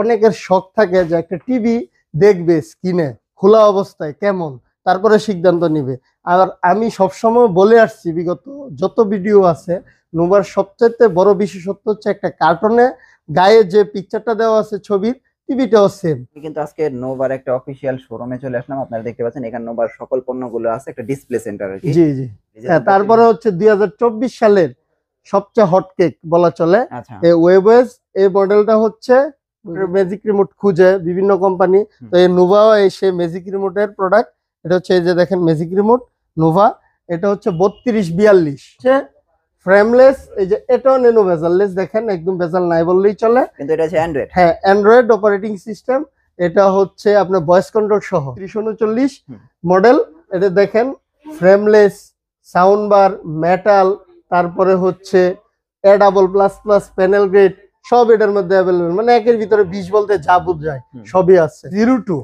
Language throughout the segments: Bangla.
অনেকের শখ থাকে যে একটা টিভি দেখবে স্ক্রিনে খোলা অবস্থায় কেমন তারপরে সিদ্ধান্ত নিবে আর আমি সবসময় বলে আসছি বিগত যত ভিডিও আছে নোবার সবচেয়ে বড় বিশেষত্ব হচ্ছে একটা কার্টুনে গায়ে যে পিকচারটা দেওয়া আছে ছবির টিভিটাও সেম কিন্তু আজকে নোবার একটা অফিসিয়াল শোরুমে চলে আসলাম আপনারা দেখতে পাচ্ছেন এখানে নোবার সকল পণ্যগুলো আছে একটা ডিসপ্লে সেন্টার জি জি হ্যাঁ তারপরে হচ্ছে দুই সালের সবচেয়ে হটকেক বলা চলে এই ওয়েবওয়েজ এই মডেলটা হচ্ছে ম্যাজিক রিমোট খুঁজে বিভিন্ন কোম্পানি তো এই নোভাও এসে ম্যাজিক ম্যাজিক রিমোটের প্রোডাক্ট এটা হচ্ছে এই যে দেখেন ম্যাজিক রিমোট নোভা এটা হচ্ছে বত্রিশ বিয়াল্লিশ ফ্রেমলেস এই যে এটাও নেনো ভেজাললেস দেখেন একদম ভেজাল নাই বললেই চলে কিন্তু এটা হচ্ছে অ্যান্ড্রয়েড হ্যাঁ অ্যান্ড্রয়েড অপারেটিং সিস্টেম এটা হচ্ছে আপনার ভয়েস কন্ট্রোল সহ ত্রিশ উনচল্লিশ মডেল এটা দেখেন ফ্রেমলেস সাউন্ড বার মেটাল তারপরে হচ্ছে A double plus plus panel grade সব এটার মধ্যে অ্যাভেলেবেল মানে একের ভিতরে বিশ বলতে যা যায় সবই আছে জিরো টু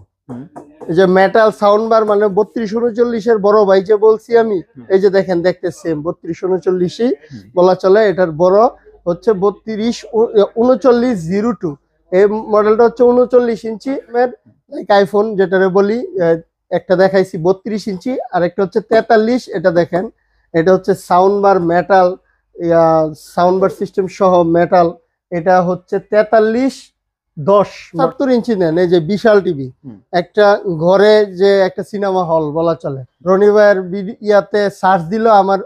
এই যে মেটাল সাউন্ড বার মানে বত্রিশ উনচল্লিশ এর বড় ভাই যে বলছি আমি এই যে দেখেন দেখতে সেম বত্রিশ উনচল্লিশই বলা চলে এটার বড় হচ্ছে বত্রিশ উনচল্লিশ জিরো টু এই মডেলটা হচ্ছে উনচল্লিশ ইঞ্চি আইফোন যেটারে বলি একটা দেখাইছি বত্রিশ ইঞ্চি আর একটা হচ্ছে তেতাল্লিশ এটা দেখেন এটা হচ্ছে sound bar metal sound bar system সহ মেটাল এটা হচ্ছে তেতাল্লিশ দশ সত্তর ইঞ্চি নেন এই যে বিশাল টিভি একটা ঘরে যে একটা সিনেমা হল বলা চলে রনি ভাইয়ের ইয়াতে সার্চ দিল আমার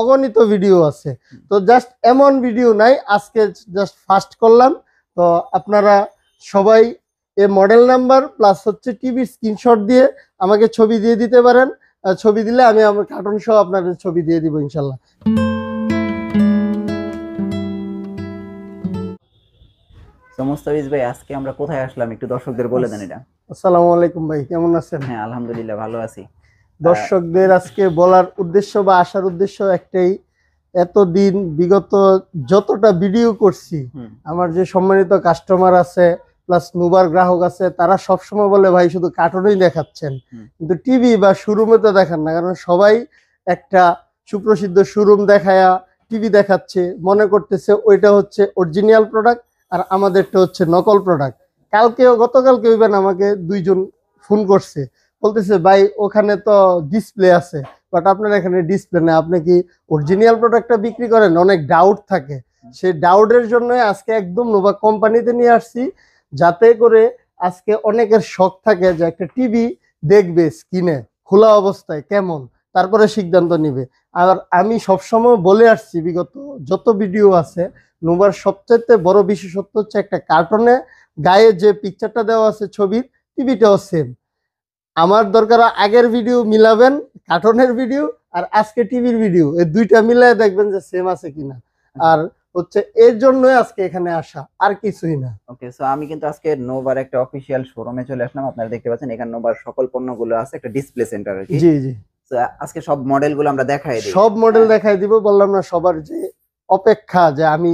অগণিত ভিডিও আছে তো জাস্ট এমন ভিডিও নাই আজকে জাস্ট ফার্স্ট করলাম তো আপনারা সবাই এ মডেল নাম্বার প্লাস হচ্ছে টিভির স্ক্রিনশট দিয়ে আমাকে ছবি দিয়ে দিতে পারেন ছবি দিলে আমি আমার কার্টুন সহ আপনাদের ছবি দিয়ে দিব ইনশাল্লাহ ভাই আজকে আমরা কোথায় আসলাম একটু দর্শকদের বলে দেন এটা আসসালামু আলাইকুম ভাই কেমন আছেন হ্যাঁ আলহামদুলিল্লাহ ভালো আছি দর্শকদের আজকে বলার উদ্দেশ্য বা আসার উদ্দেশ্য একটাই এতদিন বিগত যতটা ভিডিও করছি আমার যে সম্মানিত কাস্টমার আছে প্লাস নুবার গ্রাহক আছে তারা সবসময় বলে ভাই শুধু কার্টুনই দেখাচ্ছেন কিন্তু টিভি বা শোরুমে তো দেখান না কারণ সবাই একটা সুপ্রসিদ্ধ শোরুম দেখায় টিভি দেখাচ্ছে মনে করতেছে ওইটা হচ্ছে অরিজিনাল প্রোডাক্ট আর আমাদেরটা হচ্ছে নকল প্রোডাক্ট কালকেও গতকালকে ইভেন আমাকে দুইজন ফোন করছে বলতেছে ভাই ওখানে তো ডিসপ্লে আছে বাট আপনার এখানে ডিসপ্লে না আপনি কি অরিজিনাল প্রোডাক্টটা বিক্রি করেন অনেক ডাউট থাকে সেই ডাউটের জন্য আজকে একদম নোভা কোম্পানিতে নিয়ে আসছি যাতে করে আজকে অনেকের শখ থাকে যে একটা টিভি দেখবে স্কিনে খোলা অবস্থায় কেমন তারপরে সিদ্ধান্ত নিবে আর আমি সবসময় বলে আসছি বিগত যত ভিডিও আছে নোবার সবচেয়ে বড় বিশেষত্ব হচ্ছে একটা কার্টনে গায়ে যে পিকচারটা দেওয়া আছে ছবির টিভিটাও সেম আমার দরকার আগের ভিডিও মিলাবেন কার্টনের ভিডিও আর আজকে টিভির ভিডিও এই দুইটা মিলায় দেখবেন যে সেম আছে কিনা আর হচ্ছে এর জন্যই আজকে এখানে আসা আর কিছুই না ওকে সো আমি কিন্তু আজকে নোবার একটা অফিসিয়াল শোরুমে চলে আসলাম আপনারা দেখতে পাচ্ছেন এখানে নোবার সকল পণ্যগুলো আছে একটা ডিসপ্লে সেন্টার জি জি আজকে সব মডেলগুলো আমরা দেখাই সব মডেল দেখাই দিব বললাম না সবার যে অপেক্ষা যে আমি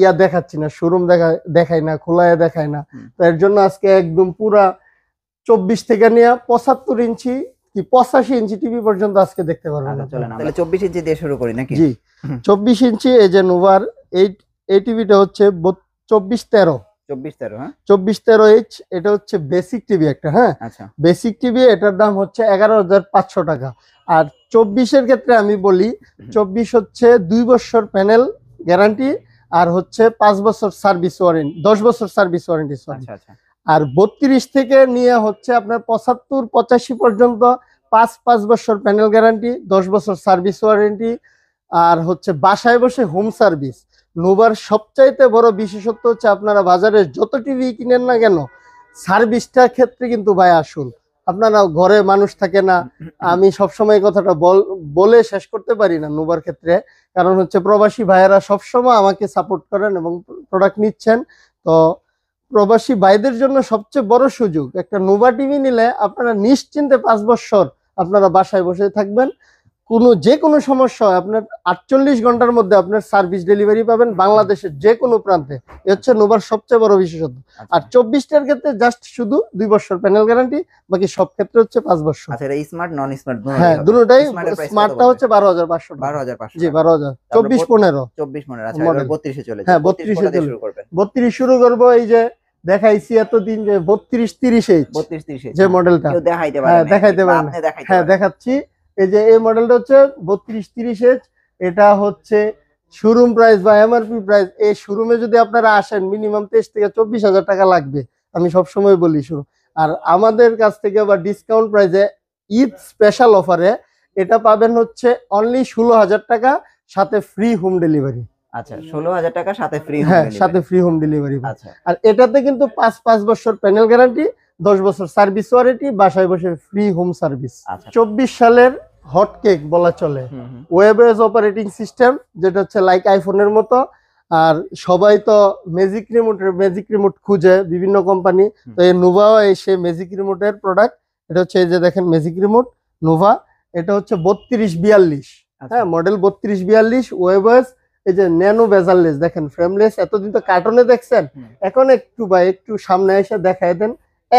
ইয়া দেখাচ্ছি না শোরুম দেখা দেখাই না খোলায় দেখাই না তো এর জন্য আজকে একদম পুরা চব্বিশ থেকে নেওয়া পঁচাত্তর ইঞ্চি কি পঁচাশি ইঞ্চি টিভি পর্যন্ত আজকে দেখতে পারবেন আচ্ছা, তাহলে চব্বিশ ইঞ্চি দিয়ে শুরু করি নাকি জি চব্বিশ ইঞ্চি এই যে নোভার এই এই টিভিটা হচ্ছে চব্বিশ তেরো হ্যাঁ? এটা হচ্ছে বেসিক টিভি একটা হ্যাঁ বেসিক আচ্ছা। টিভি এটার দাম হচ্ছে এগারো হাজার পাঁচশো টাকা আর চব্বিশের ক্ষেত্রে আমি বলি চব্বিশ হচ্ছে দুই বছর প্যানেল গ্যারান্টি আর হচ্ছে পাঁচ বছর সার্ভিস ওয়ারেন্টি দশ বছর সার্ভিস আচ্ছা, আচ্ছা। ওয়ারেন্টি আর বত্রিশ থেকে নিয়ে হচ্ছে আপনার পঁচাত্তর পঁচাশি পর্যন্ত পাঁচ পাঁচ বছর প্যানেল গ্যারান্টি দশ বছর সার্ভিস ওয়ারেন্টি আর হচ্ছে বাসায় বসে হোম সার্ভিস নোবার সবচাইতে বড় বিশেষত্ব হচ্ছে আপনারা বাজারে যত টিভি কিনেন না কেন সার্ভিসটার ক্ষেত্রে কিন্তু ভাই আসুন আপনারা ঘরে মানুষ থাকে না আমি সবসময় কথাটা বলে শেষ করতে পারি না নোবার ক্ষেত্রে কারণ হচ্ছে প্রবাসী ভাইয়েরা সবসময় আমাকে সাপোর্ট করেন এবং প্রোডাক্ট নিচ্ছেন তো প্রবাসী ভাইদের জন্য সবচেয়ে বড় সুযোগ একটা নোভা টিভি নিলে আপনারা নিশ্চিন্তে পাঁচ বছর আপনারা বাসায় বসে থাকবেন কোনো যে কোনো সমস্যা হয় আপনার আটচল্লিশ ঘন্টার মধ্যে আপনার সার্ভিস ডেলিভারি পাবেন বাংলাদেশের যে কোনো প্রান্তে এ হচ্ছে নোভার সবচেয়ে বড় বিশেষত্ব আচ্ছা। আর চব্বিশটার ক্ষেত্রে জাস্ট শুধু দুই বছর প্যানেল গ্যারান্টি বাকি সব ক্ষেত্রে হচ্ছে পাঁচ বছর আচ্ছা, হ্যাঁ দুটোটাই স্মার্টটা হচ্ছে বারো হাজার পাঁচশো বারো হাজার জি বারো হাজার চব্বিশ পনেরো চব্বিশ পনেরো আচ্ছা, বত্রিশে চলে হ্যাঁ বত্রিশে শুরু করবে বত্রিশ শুরু করবো এই যে দেখাইছি এতদিন যে বত্রিশ তিরিশে বত্রিশ তিরিশে যে মডেলটা দেখাইতে পারে দেখাইতে পারে হ্যাঁ, হ্যাঁ দেখাচ্ছি এই যে এই মডেলটা হচ্ছে বত্রিশ তিরিশ এইচ এটা হচ্ছে শোরুম প্রাইস বা এমআরপি প্রাইস এই শোরুমে যদি আপনারা আসেন মিনিমাম তেইশ থেকে চব্বিশ হাজার টাকা লাগবে আমি সবসময় বলি শুরু আর আমাদের কাছ থেকে বা ডিসকাউন্ট প্রাইসে ঈদ স্পেশাল অফারে এটা পাবেন হচ্ছে অনলি ষোলো হাজার টাকা সাথে ফ্রি হোম ডেলিভারি আচ্ছা ষোলো হাজার টাকা সাথে ফ্রি হ্যাঁ সাথে ফ্রি হোম ডেলিভারি আর এটাতে কিন্তু পাঁচ পাঁচ বছর প্যানেল গ্যারান্টি দশ বছর সার্ভিস ওয়ারেন্টি বাসায় বসে ফ্রি হোম সার্ভিস চব্বিশ সালের হটকেক বলা চলে ওয়েবওয়েজ অপারেটিং সিস্টেম যেটা হচ্ছে লাইক আইফোনের মতো আর সবাই তো ম্যাজিক রিমোট ম্যাজিক রিমোট খুঁজে বিভিন্ন কোম্পানি তো এই নোভাও এসে ম্যাজিক রিমোটের প্রোডাক্ট এটা হচ্ছে এই যে দেখেন ম্যাজিক রিমোট নোভা এটা হচ্ছে বত্রিশ বিয়াল্লিশ আচ্ছা। হ্যাঁ মডেল বত্রিশ বিয়াল্লিশ ওয়েবস এই যে ন্যানো বেজারলেস দেখেন ফ্রেমলেস এতদিন তো কার্টনে দেখছেন এখন একটু বা একটু সামনে এসে দেখায় দেন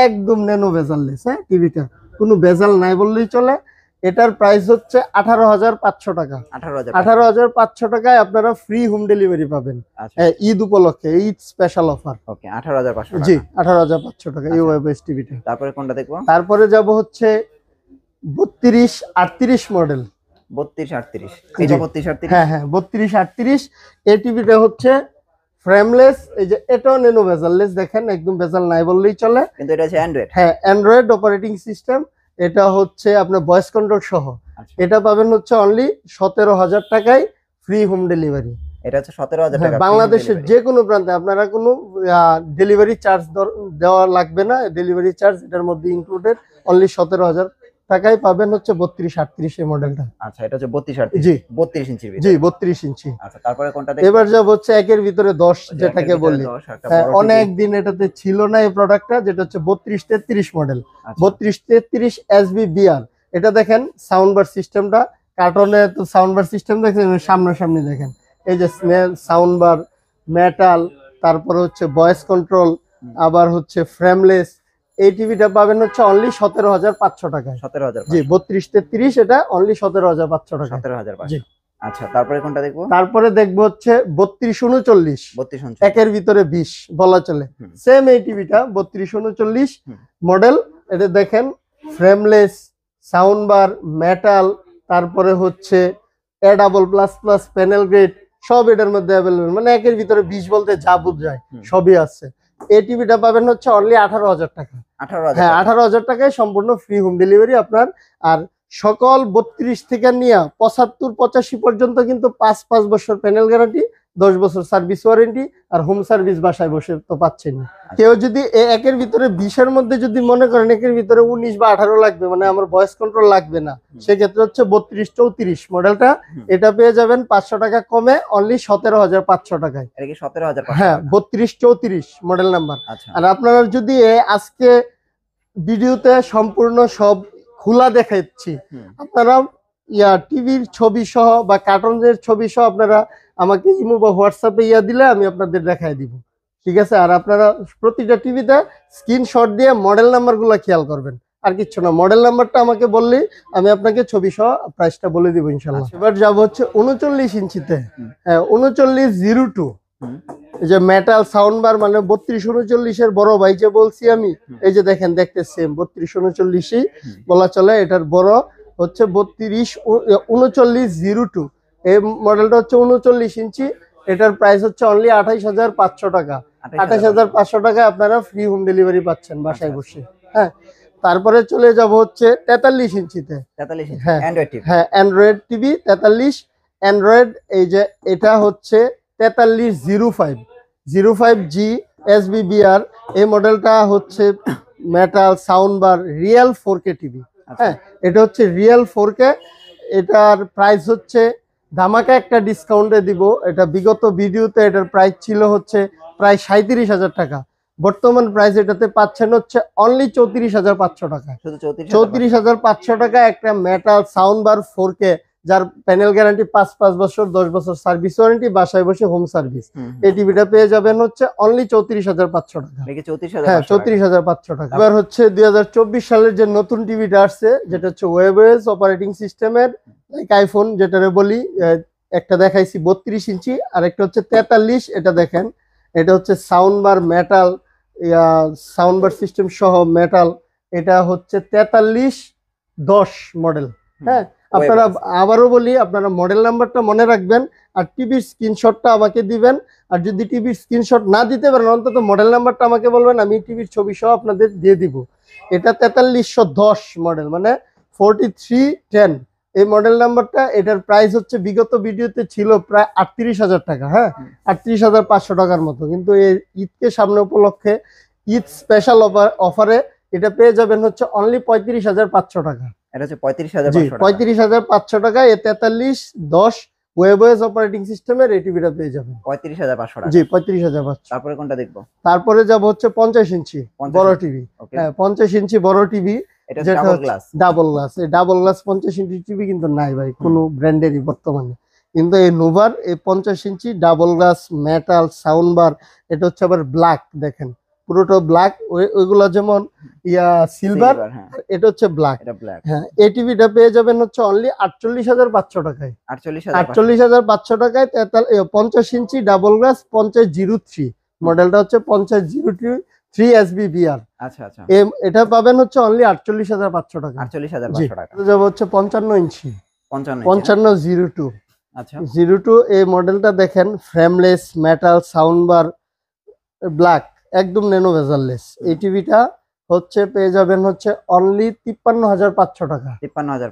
একদম ন্যানো ভেজাললেস হ্যাঁ টিভিটা কোনো ভেজাল নাই বললেই চলে এটার প্রাইস হচ্ছে আঠারো হাজার পাঁচশো টাকা আঠারো হাজার পাঁচশো টাকায় আপনারা ফ্রি হোম ডেলিভারি পাবেন আচ্ছা। হ্যাঁ, ঈদ উপলক্ষে ঈদ স্পেশাল অফার আঠারো হাজার পাঁচশো জি আঠারো হাজার পাঁচশো টাকা এই টিভিটা আচ্ছা। তারপরে কোনটা দেখবো তারপরে যাব হচ্ছে বত্রিশ আটত্রিশ মডেল বত্রিশ আটত্রিশ বত্রিশ আটত্রিশ হ্যাঁ হ্যাঁ বত্রিশ আটত্রিশ এ টিভিটা হচ্ছে ফ্রেমলেস এই যে এটাও নেনো ভেজাললেস দেখেন একদম ভেজাল নাই বললেই চলে কিন্তু এটা হচ্ছে অ্যান্ড্রয়েড হ্যাঁ অ্যান্ড্রয়েড অপারেটিং সিস্টেম এটা হচ্ছে আপনার ভয়েস কন্ট্রোল সহ আচ্ছা। এটা পাবেন হচ্ছে অনলি সতেরো হাজার টাকায় ফ্রি হোম ডেলিভারি এটা হচ্ছে সতেরো হাজার হ্যাঁ, টাকা বাংলাদেশের যে কোনো প্রান্তে আপনারা কোনো ডেলিভারি চার্জ দেওয়া লাগবে না ডেলিভারি চার্জ এটার মধ্যে ইনক্লুডেড অনলি সতেরো হাজার টাকায় পাবেন হচ্ছে বত্রিশ আটত্রিশ এই মডেলটা আচ্ছা এটা হচ্ছে বত্রিশ আটত্রিশ জি বত্রিশ ইঞ্চি জি বত্রিশ ইঞ্চি আচ্ছা তারপরে কোনটা এবার যাব হচ্ছে একের ভিতরে দশ যেটাকে বলি হ্যাঁ, অনেক দিন এটাতে ছিল না এই প্রোডাক্টটা যেটা হচ্ছে বত্রিশ তেত্রিশ মডেল আচ্ছা। বত্রিশ তেত্রিশ এস বি বিআর এটা দেখেন সাউন্ড বার সিস্টেমটা কার্টনে তো সাউন্ড বার সিস্টেম দেখেন সামনাসামনি দেখেন এই যে সাউন্ড বার মেটাল তারপরে হচ্ছে ভয়েস কন্ট্রোল আবার হচ্ছে ফ্রেমলেস এই টিভিটা পাবেন হচ্ছে অনলি সতেরো হাজার পাঁচশো টাকা সতেরো হাজার জি বত্রিশ তেত্রিশ এটা অনলি সতেরো হাজার পাঁচশো টাকা সতেরো হাজার আচ্ছা তারপরে কোনটা দেখবো তারপরে দেখবো হচ্ছে বত্রিশ উনচল্লিশ বত্রিশ একের ভিতরে বিশ বলা চলে সেম এই টিভিটা বত্রিশ উনচল্লিশ মডেল এটা দেখেন ফ্রেমলেস সাউন্ড বার মেটাল তারপরে হচ্ছে A double plus plus panel grade সব এটার মধ্যে অ্যাভেলেবেল মানে একের ভিতরে বিশ বলতে যা যায় সবই আছে এই টিভিটা পাবেন হচ্ছে অনলি আঠারো হাজার টাকা হ্যাঁ আঠারো হাজার টাকায় সম্পূর্ণ ফ্রি হোম ডেলিভারি আপনার আর সকল বত্রিশ থেকে নিয়ে পঁচাত্তর পঁচাশি পর্যন্ত কিন্তু পাঁচ পাঁচ বছর প্যানেল গ্যারান্টি দশ বছর সার্ভিস ওয়ারেন্টি আর হোম সার্ভিস বাসায় বসে তো পাচ্ছেন আচ্ছা। কেউ যদি একের ভিতরে বিশের মধ্যে যদি মনে করেন একের ভিতরে উনিশ বা আঠারো লাগবে মানে আমার ভয়েস কন্ট্রোল লাগবে না সেক্ষেত্রে হচ্ছে বত্রিশ চৌত্রিশ মডেলটা এটা পেয়ে যাবেন পাঁচশো টাকা কমে অনলি সতেরো হাজার পাঁচশো টাকায় সতেরো হাজার হ্যাঁ বত্রিশ চৌত্রিশ মডেল নাম্বার আচ্ছা। আর আপনারা যদি আজকে ভিডিওতে সম্পূর্ণ সব খোলা দেখাচ্ছি আপনারা ইয়া টিভির ছবি সহ বা কার্টুনের ছবি সহ আপনারা আমাকে ইমো বা হোয়াটসঅ্যাপে ইয়া দিলে আমি আপনাদের দেখায় দিব ঠিক আছে আর আপনারা প্রতিটা টিভিতে স্ক্রিনশট দিয়ে মডেল নাম্বারগুলো খেয়াল করবেন আর কিচ্ছু না মডেল নাম্বারটা আমাকে বললি আমি আপনাকে ছবি সহ প্রাইসটা বলে দিব ইনশাল্লাহ আচ্ছা। এবার যাবো হচ্ছে উনচল্লিশ ইঞ্চিতে হ্যাঁ উনচল্লিশ জিরো টু এই যে মেটাল সাউন্ড বার মানে বত্রিশ উনচল্লিশের বড় ভাই যে বলছি আমি এই যে দেখেন দেখতে সেম বত্রিশ উনচল্লিশই বলা চলে এটার বড় হচ্ছে বত্রিশ উনচল্লিশ জিরো টু এই মডেলটা হচ্ছে উনচল্লিশ ইঞ্চি এটার প্রাইস হচ্ছে অনলি আঠাইশ হাজার পাঁচশো টাকা আঠাইশ হাজার পাঁচশো টাকা আপনারা ফ্রি হোম ডেলিভারি পাচ্ছেন আচ্ছা, বাসায় আচ্ছা। বসে হ্যাঁ তারপরে চলে যাব হচ্ছে তেতাল্লিশ ইঞ্চিতে হ্যাঁ হ্যাঁ অ্যান্ড্রয়েড টিভি তেতাল্লিশ অ্যান্ড্রয়েড এই যে এটা হচ্ছে তেতাল্লিশ zero five zero five G S B R এই মডেলটা হচ্ছে metal sound bar real four K TV হ্যাঁ এটা হচ্ছে রিয়েল ফোর কে এটার প্রাইস হচ্ছে ধামাকে একটা ডিসকাউন্টে দিব এটা বিগত ভিডিওতে এটার প্রাইস ছিল হচ্ছে প্রায় সাঁত্রিশ হাজার টাকা বর্তমান প্রাইস এটাতে পাচ্ছেন হচ্ছে অনলি চৌত্রিশ হাজার পাঁচশো টাকা চৌত্রিশ হাজার পাঁচশো টাকা একটা metal sound bar four K যার প্যানেল গ্যারান্টি পাঁচ পাঁচ বছর দশ বছর সার্ভিস ওয়ারেন্টি বাসায় বসে হোম সার্ভিস এই টিভিটা পেয়ে যাবেন হচ্ছে অনলি চৌত্রিশ হাজার পাঁচশো টাকা হ্যাঁ চৌত্রিশ হাজার পাঁচশো টাকা এবার আচ্ছা। হচ্ছে দুই সালের যে নতুন টিভিটা আসছে যেটা হচ্ছে ওয়েবএস অপারেটিং সিস্টেমের আইফোন যেটারে বলি একটা দেখাইছি বত্রিশ ইঞ্চি আর একটা হচ্ছে তেতাল্লিশ এটা দেখেন এটা হচ্ছে sound bar metal sound bar system সহ মেটাল এটা হচ্ছে তেতাল্লিশ দশ মডেল হ্যাঁ আপনারা আবারও বলি আপনারা মডেল নাম্বারটা মনে রাখবেন আর টিভির স্ক্রিনশটটা আমাকে দিবেন আর যদি টিভির স্ক্রিনশট না দিতে পারেন অন্তত মডেল নাম্বারটা আমাকে বলবেন আমি টিভির ছবি সহ আপনাদের দিয়ে দিব এটা তেতাল্লিশশো দশ মডেল মানে ফোরটি থ্রি টেন এই মডেল নাম্বারটা এটার প্রাইস হচ্ছে বিগত ভিডিওতে ছিল প্রায় আটত্রিশ হাজার টাকা হ্যাঁ আটত্রিশ হাজার পাঁচশো টাকার মতো কিন্তু এই ঈদকে সামনে উপলক্ষে ঈদ স্পেশাল অফারে এটা পেয়ে যাবেন হচ্ছে অনলি পঁয়ত্রিশ হাজার পাঁচশো টাকা পঁয়ত্রিশ হাজার পাঁচশো তেতাল্লিশ দশ অপারেটিং সিস্টেমের তারপরে যাবো হচ্ছে পঞ্চাশ ইঞ্চি বড় টিভি হ্যাঁ পঞ্চাশ ইঞ্চি বড় টিভি ডাবল গ্লাস এই ডাবল গ্লাস পঞ্চাশ ইঞ্চি টিভি কিন্তু নাই ভাই কোন ব্র্যান্ডেরই বর্তমানে কিন্তু এই নোভার এই পঞ্চাশ ইঞ্চি double glass metal sound bar এটা হচ্ছে আবার ব্ল্যাক দেখেন পুরোটা ব্ল্যাক ওইগুলো যেমন ইয়া সিলভার হ্যাঁ। এটা হচ্ছে ব্ল্যাক হ্যাঁ এটিভিটা পেয়ে যাবেন হচ্ছে অনলি আটচল্লিশ হাজার পাঁচশো টাকায় আটচল্লিশ হাজার পাঁচশো টাকায় পঞ্চাশ ইঞ্চি ডাবল গ্লাস পঞ্চাশ জিরো থ্রি মডেলটা হচ্ছে পঞ্চাশ জিরো থ্রি এস বিআর আচ্ছা আচ্ছা এটা পাবেন হচ্ছে অনলি আটচল্লিশ হাজার পাঁচশো টাকা আটচল্লিশ হাজার পাঁচশো টাকা হচ্ছে পঞ্চান্ন ইঞ্চি পঞ্চান্ন জিরো টু আচ্ছা জিরো টু এই মডেলটা দেখেন frameless metal sound bar black একদম নেনো ভেজাললেস এই টিভিটা হচ্ছে পেয়ে যাবেন হচ্ছে অনলি তিপ্পান্ন হাজার পাঁচশো টাকা তিপ্পান্ন হাজার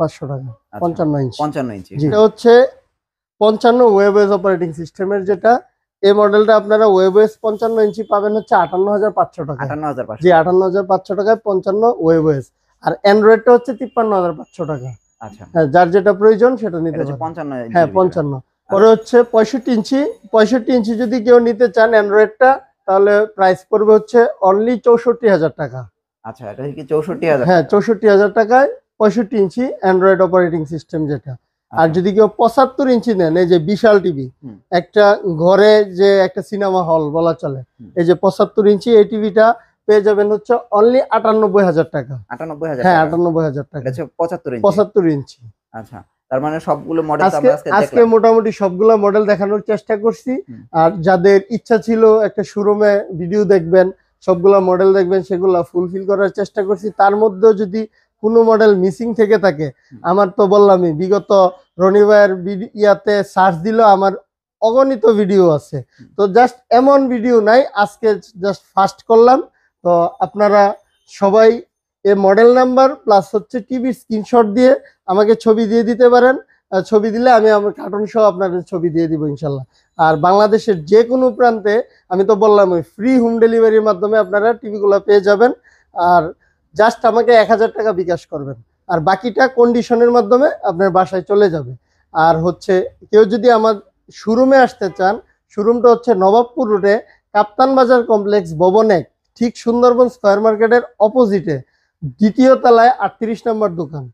পাঁচশো টাকা আচ্ছা। পঞ্চান্ন ইঞ্চি পঞ্চান্ন ইঞ্চি এটা হচ্ছে পঞ্চান্ন ওয়েবওয়েজ অপারেটিং সিস্টেমের যেটা এই মডেলটা আপনারা ওয়েবওয়েস পঞ্চান্ন ইঞ্চি পাবেন হচ্ছে আটান্ন হাজার পাঁচশো টাকা আটান্ন জি আটান্ন হাজার পাঁচশো টাকায় পঞ্চান্ন ওয়েবওয়েস আর অ্যান্ড্রয়েডটা হচ্ছে তিপ্পান্ন হাজার পাঁচশো টাকা আচ্ছা হ্যাঁ, যার যেটা প্রয়োজন সেটা নিতে পঞ্চান্ন হ্যাঁ পঞ্চান্ন পরে আচ্ছা। হচ্ছে পঁয়ষট্টি ইঞ্চি পঁয়ষট্টি ইঞ্চি যদি কেউ নিতে চান অ্যান্ড্রয়েডটা তাহলে প্রাইস পড়বে হচ্ছে অনলি চৌষট্টি হাজার টাকা আচ্ছা এটা কি চৌষট্টি হাজার হ্যাঁ চৌষট্টি হাজার টাকায় পঁয়ষট্টি ইঞ্চি অ্যান্ড্রয়েড অপারেটিং সিস্টেম যেটা আচ্ছা। আর যদি কেউ পঁচাত্তর ইঞ্চি নেন এই যে বিশাল টিভি একটা ঘরে যে একটা সিনেমা হল বলা চলে এই যে পঁচাত্তর ইঞ্চি এই টিভিটা পেয়ে যাবেন হচ্ছে অনলি আটানব্বই হাজার টাকা আটানব্বই হাজার হ্যাঁ আটানব্বই হাজার টাকা পঁচাত্তর পঁচাত্তর ইঞ্চি আচ্ছা তার মানে সবগুলো মডেল আজকে আজকে মোটামুটি সবগুলো মডেল দেখানোর চেষ্টা করছি আর যাদের ইচ্ছা ছিল একটা শোরুমে ভিডিও দেখবেন সবগুলো মডেল দেখবেন সেগুলো ফুলফিল করার চেষ্টা করছি তার মধ্যেও যদি কোনো মডেল মিসিং থেকে থাকে আমার তো বললামই বিগত রনিবার ইয়াতে সার্চ দিল আমার অগণিত ভিডিও আছে তো জাস্ট এমন ভিডিও নাই আজকে জাস্ট ফার্স্ট করলাম তো আপনারা সবাই এ মডেল নাম্বার প্লাস হচ্ছে টিভির স্ক্রিনশট দিয়ে আমাকে ছবি দিয়ে দিতে পারেন ছবি দিলে আমি আমার কার্টুন সহ আপনাদের ছবি দিয়ে দিব ইনশাল্লাহ আর বাংলাদেশের যে কোনো প্রান্তে আমি তো বললাম ওই ফ্রি হোম ডেলিভারির মাধ্যমে আপনারা টিভিগুলো পেয়ে যাবেন আর জাস্ট আমাকে এক হাজার টাকা বিকাশ করবেন আর বাকিটা কন্ডিশনের মাধ্যমে আপনার বাসায় চলে যাবে আর হচ্ছে কেউ যদি আমার শোরুমে আসতে চান শোরুমটা হচ্ছে নবাবপুর রোডে কাপ্তান বাজার কমপ্লেক্স ভবনে ঠিক সুন্দরবন স্কয়ার মার্কেটের অপোজিটে দ্বিতীয় তলায় আটত্রিশ নম্বর দোকান